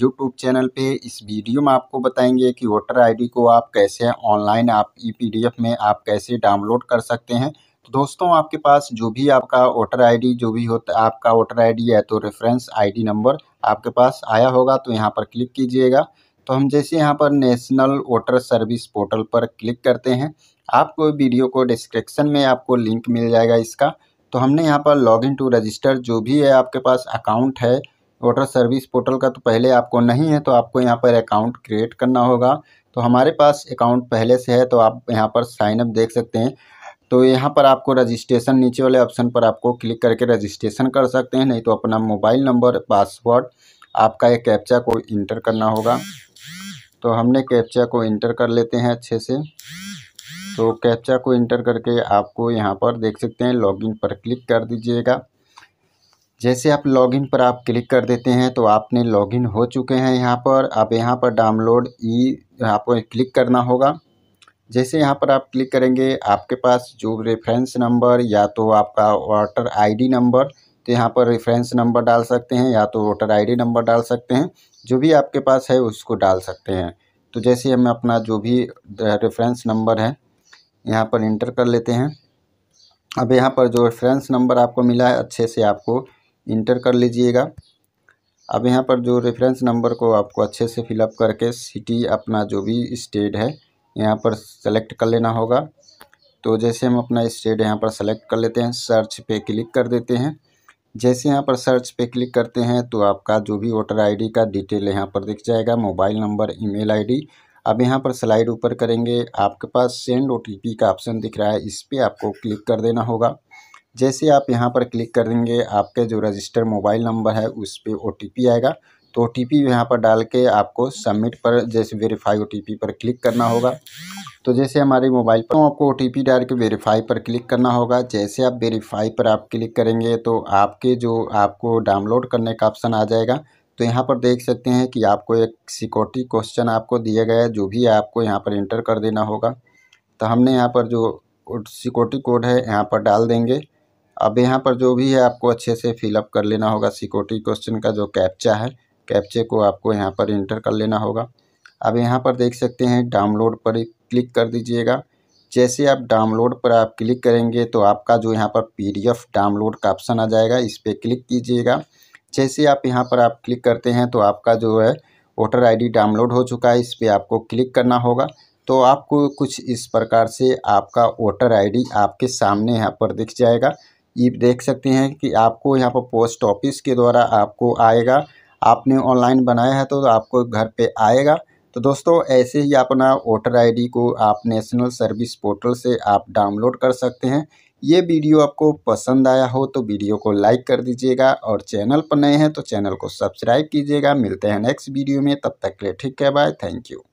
YouTube channel पे इस video में आपको बताएंगे कि वोटर आईडी को आप कैसे ऑनलाइन आप ई में आप कैसे डाउनलोड कर सकते हैं तो दोस्तों आपके पास जो भी आपका वोटर आईडी जो भी होता आपका वोटर आईडी है तो रेफरेंस आईडी नंबर आपके पास आया होगा तो यहाँ पर क्लिक कीजिएगा तो हम जैसे यहाँ पर नेशनल वोटर सर्विस पोर्टल पर क्लिक करते हैं आपको वीडियो को डिस्क्रिप्शन में आपको लिंक मिल जाएगा इसका तो हमने यहाँ पर लॉग इन टू रजिस्टर जो भी है आपके पास अकाउंट है वोटर सर्विस पोर्टल का तो पहले आपको नहीं है तो आपको यहाँ पर अकाउंट क्रिएट करना होगा तो हमारे पास अकाउंट पहले से है तो आप यहाँ पर साइनअप देख सकते हैं तो यहाँ पर आपको रजिस्ट्रेशन नीचे वाले ऑप्शन पर आपको क्लिक करके रजिस्ट्रेशन कर सकते हैं नहीं तो अपना मोबाइल नंबर पासवर्ड आपका एक कैप्चा को इंटर करना होगा तो हमने कैप्चा को इंटर कर लेते हैं अच्छे से तो कैप्चा को इंटर करके आपको यहाँ पर देख सकते हैं लॉगिन पर क्लिक कर दीजिएगा जैसे आप लॉगिन पर आप क्लिक कर देते हैं तो आपने लॉगिन हो चुके हैं यहाँ पर आप यहाँ पर डाउनलोड ई यहाँ पर क्लिक करना होगा जैसे यहाँ पर आप क्लिक करेंगे आपके पास जो रेफरेंस नंबर या तो आपका वोटर आईडी नंबर तो यहाँ पर रेफरेंस नंबर डाल सकते हैं या तो वोटर आई नंबर डाल सकते हैं जो भी आपके पास है उसको डाल सकते हैं तो जैसे हम अपना जो भी रेफरेंस नंबर है यहाँ पर इंटर कर लेते हैं अब यहाँ पर जो रेफरेंस नंबर आपको मिला है अच्छे से आपको इंटर कर लीजिएगा अब यहाँ पर जो रेफरेंस नंबर को आपको अच्छे से फिलअप करके सिटी अपना जो भी स्टेट है यहाँ पर सेलेक्ट कर लेना होगा तो जैसे हम अपना स्टेट यहाँ पर सेलेक्ट कर लेते हैं सर्च पे क्लिक कर देते हैं जैसे यहाँ पर सर्च पे क्लिक करते हैं तो आपका जो भी वोटर आईडी का डिटेल यहाँ पर दिख जाएगा मोबाइल नंबर ईमेल आईडी अब यहाँ पर स्लाइड ऊपर करेंगे आपके पास सेंड ओटीपी का ऑप्शन दिख रहा है इस पर आपको क्लिक कर देना होगा जैसे आप यहाँ पर क्लिक करेंगे आपके जो रजिस्टर मोबाइल नंबर है उस पर ओ आएगा तो ओ टी पी यहाँ पर डाल के आपको सबमिट पर जैसे वेरीफाई ओ पर क्लिक करना होगा तो जैसे हमारे मोबाइल पर तो आपको ओ टी पी डाल के वेरीफाई पर क्लिक करना होगा जैसे आप वेरीफाई पर आप क्लिक करेंगे तो आपके जो आपको डाउनलोड करने का ऑप्शन आ जाएगा तो यहाँ पर देख सकते हैं कि आपको एक सिक्योरिटी क्वेश्चन आपको दिया गया है जो भी आपको यहाँ पर इंटर कर देना होगा तो हमने यहाँ पर जो सिक्योरिटी कोड है यहाँ पर डाल देंगे अब यहाँ पर जो भी है आपको अच्छे से फिलअप कर लेना होगा सिक्योरिटी क्वेश्चन का जो कैप्चा है कैप्चे को आपको यहाँ पर इंटर कर लेना होगा अब यहाँ पर देख सकते हैं डाउनलोड पर क्लिक कर दीजिएगा जैसे आप डाउनलोड पर आप क्लिक करेंगे तो आपका जो यहाँ पर पीडीएफ डाउनलोड का ऑप्शन आ जाएगा इस पर क्लिक कीजिएगा जैसे आप यहाँ पर आप क्लिक करते हैं तो आपका जो है वोटर आईडी डाउनलोड हो चुका है इस पर आपको क्लिक करना होगा तो आपको कुछ इस प्रकार से आपका वोटर आईडी आपके सामने यहाँ पर दिख जाएगा ये देख सकते हैं कि आपको यहाँ पर पोस्ट ऑफिस के द्वारा आपको आएगा आपने ऑनलाइन बनाया है तो आपको घर पे आएगा तो दोस्तों ऐसे ही अपना वोटर आईडी को आप नेशनल सर्विस पोर्टल से आप डाउनलोड कर सकते हैं ये वीडियो आपको पसंद आया हो तो वीडियो को लाइक कर दीजिएगा और चैनल पर नए हैं तो चैनल को सब्सक्राइब कीजिएगा मिलते हैं नेक्स्ट वीडियो में तब तक के लिए ठीक है बाय थैंक यू